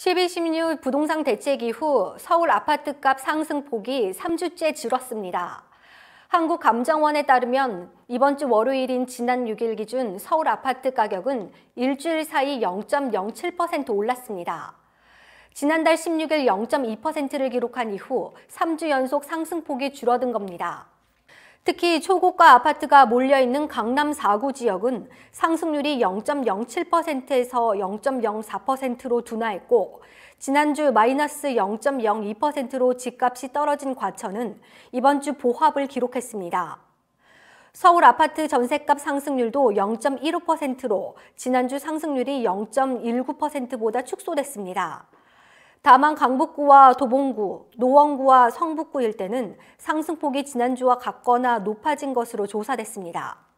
12, 16 부동산 대책 이후 서울 아파트값 상승폭이 3주째 줄었습니다. 한국감정원에 따르면 이번 주 월요일인 지난 6일 기준 서울 아파트 가격은 일주일 사이 0.07% 올랐습니다. 지난달 16일 0.2%를 기록한 이후 3주 연속 상승폭이 줄어든 겁니다. 특히 초고가 아파트가 몰려있는 강남 4구 지역은 상승률이 0.07%에서 0.04%로 둔화했고 지난주 마이너스 0.02%로 집값이 떨어진 과천은 이번 주 보합을 기록했습니다. 서울 아파트 전셋값 상승률도 0.15%로 지난주 상승률이 0.19%보다 축소됐습니다. 다만 강북구와 도봉구, 노원구와 성북구 일대는 상승폭이 지난주와 같거나 높아진 것으로 조사됐습니다.